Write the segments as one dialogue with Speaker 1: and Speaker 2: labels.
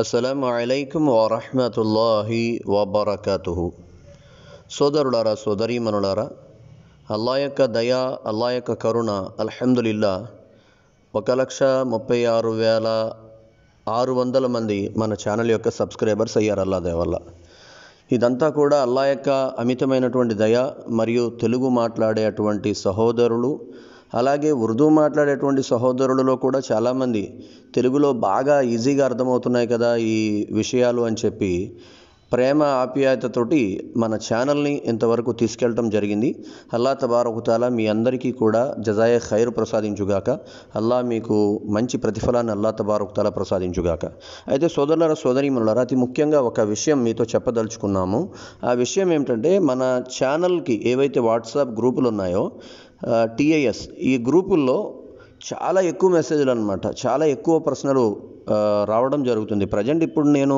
Speaker 1: అస్సలం అలైకుం వరహమతుల్లాహి వబర్కతు సోదరులారా సోదరీమనులారా అల్లా యొక్క దయా అల్లా యొక్క కరుణ అల్హందుల్లా ఒక లక్ష ముప్పై ఆరు వేల ఆరు వందల మంది మన ఛానల్ యొక్క సబ్స్క్రైబర్స్ అయ్యారు అల్లా దేవల్ల ఇదంతా కూడా అల్లా యొక్క అమితమైనటువంటి దయ మరియు తెలుగు మాట్లాడేటువంటి సహోదరులు అలాగే ఉర్దూ మాట్లాడేటువంటి సహోదరులలో కూడా చాలామంది తెలుగులో బాగా ఈజీగా అర్థమవుతున్నాయి కదా ఈ విషయాలు అని చెప్పి ప్రేమ ఆప్యాయతతోటి మన ఛానల్ని ఇంతవరకు తీసుకెళ్ళటం జరిగింది అల్లా తబారకుతాల మీ అందరికీ కూడా జజాయ ఖైర్ ప్రసాదించుగాక అల్లా మీకు మంచి ప్రతిఫలాన్ని అల్లా తబారకుతాల ప్రసాదించుగాక అయితే సోదరుల సోదరీమణులరా అతి ముఖ్యంగా ఒక విషయం మీతో చెప్పదలుచుకున్నాము ఆ విషయం ఏమిటంటే మన ఛానల్కి ఏవైతే వాట్సాప్ గ్రూపులు ఉన్నాయో టీఐఎస్ ఈ గ్రూపుల్లో చాలా ఎక్కువ మెసేజ్లు అనమాట చాలా ఎక్కువ ప్రశ్నలు రావడం జరుగుతుంది ప్రజెంట్ ఇప్పుడు నేను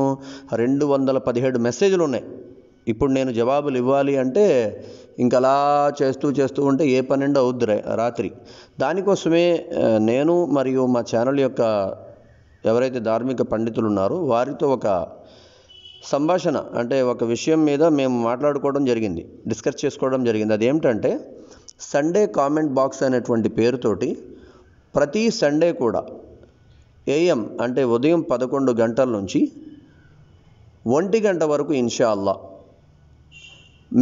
Speaker 1: రెండు వందల పదిహేడు మెసేజ్లు ఉన్నాయి ఇప్పుడు నేను జవాబులు ఇవ్వాలి అంటే ఇంకా అలా చేస్తూ చేస్తూ ఉంటే ఏ పన్నెండు అవుద్ది రాత్రి దానికోసమే నేను మరియు మా ఛానల్ యొక్క ఎవరైతే ధార్మిక పండితులు ఉన్నారో వారితో ఒక సంభాషణ అంటే ఒక విషయం మీద మేము మాట్లాడుకోవడం జరిగింది డిస్కస్ చేసుకోవడం జరిగింది అదేమిటంటే సండే కామెంట్ బాక్స్ అనేటువంటి పేరుతోటి ప్రతి సండే కూడా ఏఎం అంటే ఉదయం పదకొండు గంటల నుంచి ఒంటి గంట వరకు ఇన్షాల్లా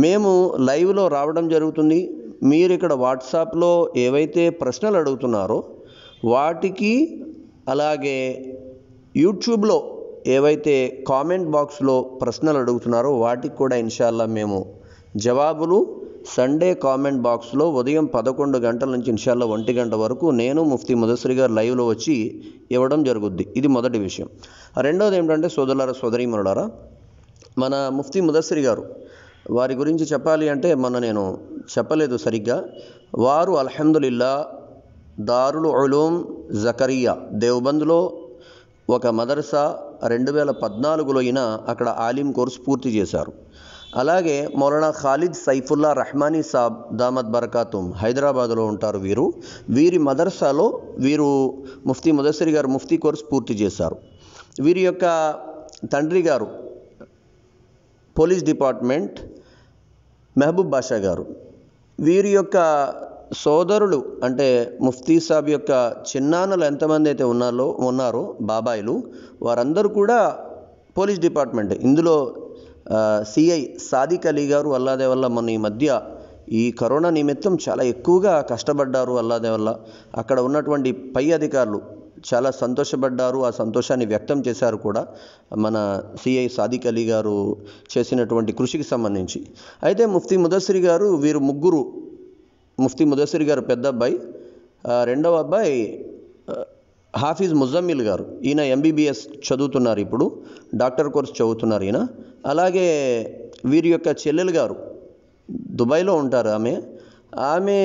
Speaker 1: మేము లైవ్లో రావడం జరుగుతుంది మీరు ఇక్కడ వాట్సాప్లో ఏవైతే ప్రశ్నలు అడుగుతున్నారో వాటికి అలాగే యూట్యూబ్లో ఏవైతే కామెంట్ బాక్స్లో ప్రశ్నలు అడుగుతున్నారో వాటికి కూడా ఇన్షాల్లా మేము జవాబులు సండే కామెంట్ బాక్స్లో ఉదయం పదకొండు గంటల నుంచి నిమిషాల్లో ఒంటి గంట వరకు నేను ముఫ్తీ ముదస్రి గారు లైవ్లో వచ్చి ఇవ్వడం జరుగుద్ది ఇది మొదటి విషయం రెండోది ఏమిటంటే సోదరులారా సోదరీమరులారా మన ముఫ్తీ ముదస్రి గారు వారి గురించి చెప్పాలి అంటే మొన్న నేను చెప్పలేదు సరిగ్గా వారు అల్హందుల్లా దారుల్ ఉలూమ్ జకరియా దేవ్బంద్లో ఒక మదర్సా రెండు వేల పద్నాలుగులో అయినా అక్కడ ఆలిం కోర్సు పూర్తి చేశారు అలాగే మౌలనా ఖాలిద్ సైఫుల్లా రహమానీ సాబ్ దామద్ బర్కాతుమ్ హైదరాబాద్లో ఉంటారు వీరు వీరి మదర్సాలో వీరు ముఫ్తీ ముదస్సరి గారు ముఫ్తీ కోర్స్ పూర్తి చేశారు వీరి యొక్క తండ్రి గారు పోలీస్ డిపార్ట్మెంట్ మెహబూబ్ బాషా గారు వీరి యొక్క సోదరులు అంటే ముఫ్తీ సాబ్ యొక్క చిన్నాన్నలు ఎంతమంది అయితే ఉన్నారో ఉన్నారో బాబాయిలు వారందరూ కూడా పోలీస్ డిపార్ట్మెంట్ ఇందులో సిఐ సాదిక్ అలీ గారు అల్లాదే వల్ల మన ఈ మధ్య ఈ కరోనా నిమిత్తం చాలా ఎక్కువగా కష్టపడ్డారు అల్లాదే వల్ల అక్కడ ఉన్నటువంటి పై అధికారులు చాలా సంతోషపడ్డారు ఆ సంతోషాన్ని వ్యక్తం చేశారు కూడా మన సిఐ సాదిక్ అలీ గారు చేసినటువంటి కృషికి సంబంధించి అయితే ముఫ్తీ ముదస్సిరి గారు వీరు ముగ్గురు ముఫ్తీ ముదస్సిరి గారు పెద్ద అబ్బాయి రెండవ అబ్బాయి హాఫీజ్ ముజమ్మిల్ గారు ఈయన ఎంబీబీఎస్ చదువుతున్నారు ఇప్పుడు డాక్టర్ కోర్స్ చదువుతున్నారు ఈయన అలాగే వీరి యొక్క చెల్లెలు గారు దుబాయ్లో ఉంటారు ఆమె ఆమె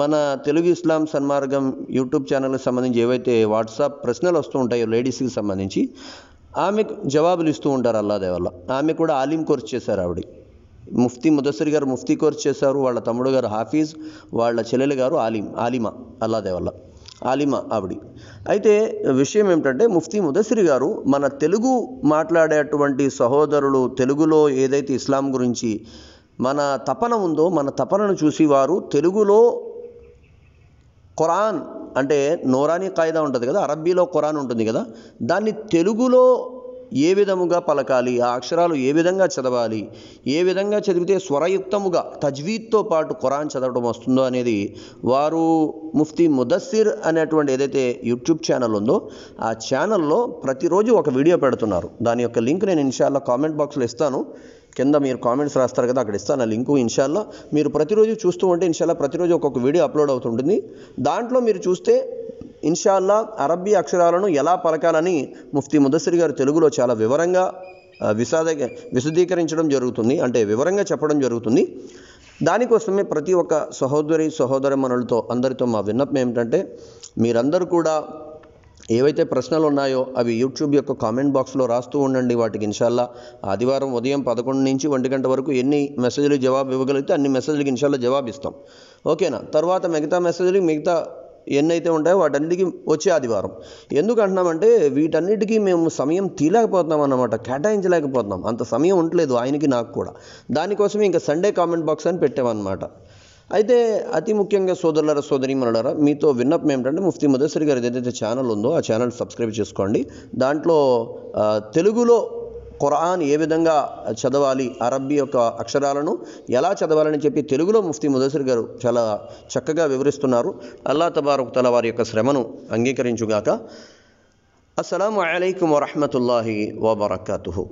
Speaker 1: మన తెలుగు ఇస్లాం సన్మార్గం యూట్యూబ్ ఛానల్కి సంబంధించి ఏవైతే వాట్సాప్ ప్రశ్నలు వస్తూ ఉంటాయో లేడీస్కి సంబంధించి ఆమె జవాబులు ఇస్తూ ఉంటారు అల్లాదే వల్ల ఆమె కూడా ఆలిం కోర్స్ చేశారు ఆవిడ ముఫ్తీ ముదస్సరి గారు ముఫ్తీ కోర్స్ చేశారు వాళ్ళ తమ్ముడు గారు హాఫీజ్ వాళ్ళ చెల్లెలు గారు ఆలిం ఆలిమా అల్లాదే వల్ల ఆలిమా ఆవిడి అయితే విషయం ఏమిటంటే ముఫ్తీ ముదసిరి గారు మన తెలుగు మాట్లాడేటువంటి సహోదరులు తెలుగులో ఏదైతే ఇస్లాం గురించి మన తపన ఉందో మన తపనను చూసి వారు తెలుగులో ఖురాన్ అంటే నోరానీ కాయిదా ఉంటుంది కదా అరబ్బీలో ఖురాన్ ఉంటుంది కదా దాన్ని తెలుగులో ఏ విధముగా పలకాలి ఆ అక్షరాలు ఏ విధంగా చదవాలి ఏ విధంగా చదివితే స్వరయుక్తముగా తజ్వీద్తో పాటు ఖురాన్ చదవడం వస్తుందో అనేది వారు ముఫ్తీ ముదస్సిర్ అనేటువంటి ఏదైతే యూట్యూబ్ ఛానల్ ఉందో ఆ ఛానల్లో ప్రతిరోజు ఒక వీడియో పెడుతున్నారు దాని యొక్క లింక్ నేను ఇన్షాల్లో కామెంట్ బాక్స్లో ఇస్తాను కింద మీరు కామెంట్స్ రాస్తారు కదా అక్కడ ఇస్తాను ఆ లింకు ఇన్షాల్లో మీరు ప్రతిరోజు చూస్తూ ఉంటే ఇన్షాల్లో ప్రతిరోజు ఒక్కొక్క వీడియో అప్లోడ్ అవుతుంటుంది దాంట్లో మీరు చూస్తే ఇన్షాల్లా అరబ్బీ అక్షరాలను ఎలా పలకాలని ముఫ్తీ ముదస్సరి గారు తెలుగులో చాలా వివరంగా విశాద విశదీకరించడం జరుగుతుంది అంటే వివరంగా చెప్పడం జరుగుతుంది దానికోసమే ప్రతి ఒక్క సహోదరి సహోదరమనులతో అందరితో మా విన్నపం ఏమిటంటే మీరందరూ కూడా ఏవైతే ప్రశ్నలు ఉన్నాయో అవి యూట్యూబ్ యొక్క కామెంట్ బాక్స్లో రాస్తూ ఉండండి వాటికి ఇన్షాల్లా ఆదివారం ఉదయం పదకొండు నుంచి ఒంటి గంట వరకు ఎన్ని మెసేజ్లు జవాబు ఇవ్వగలిగితే అన్ని మెసేజ్లకి ఇన్షాల్లో జవాబిస్తాం ఓకేనా తర్వాత మిగతా మెసేజ్లు మిగతా ఎన్నైతే ఉంటాయో వాటన్నిటికీ వచ్చే ఆదివారం ఎందుకు అంటున్నామంటే వీటన్నిటికీ మేము సమయం తీయలేకపోతున్నాం అన్నమాట కేటాయించలేకపోతున్నాం అంత సమయం ఉండలేదు ఆయనకి నాకు కూడా దానికోసం ఇంకా సండే కామెంట్ బాక్స్ అని పెట్టామన్నమాట అయితే అతి ముఖ్యంగా సోదరులరా సోదరి మనలరా మీతో విన్నపం ఏమిటంటే ముఫ్తీ ముదస్సరి గారు ఏదైతే ఛానల్ ఉందో ఆ ఛానల్ సబ్స్క్రైబ్ చేసుకోండి దాంట్లో తెలుగులో ఖురాన్ ఏ విధంగా చదవాలి అరబ్బీ యొక్క అక్షరాలను ఎలా చదవాలని చెప్పి తెలుగులో ముఫ్తీ ముదసిరి గారు చాలా చక్కగా వివరిస్తున్నారు అల్లా తబారుక్ తల వారి యొక్క శ్రమను అంగీకరించుగాక అస్సలం అయికు వరహమతుల్లాహి వబర్కతు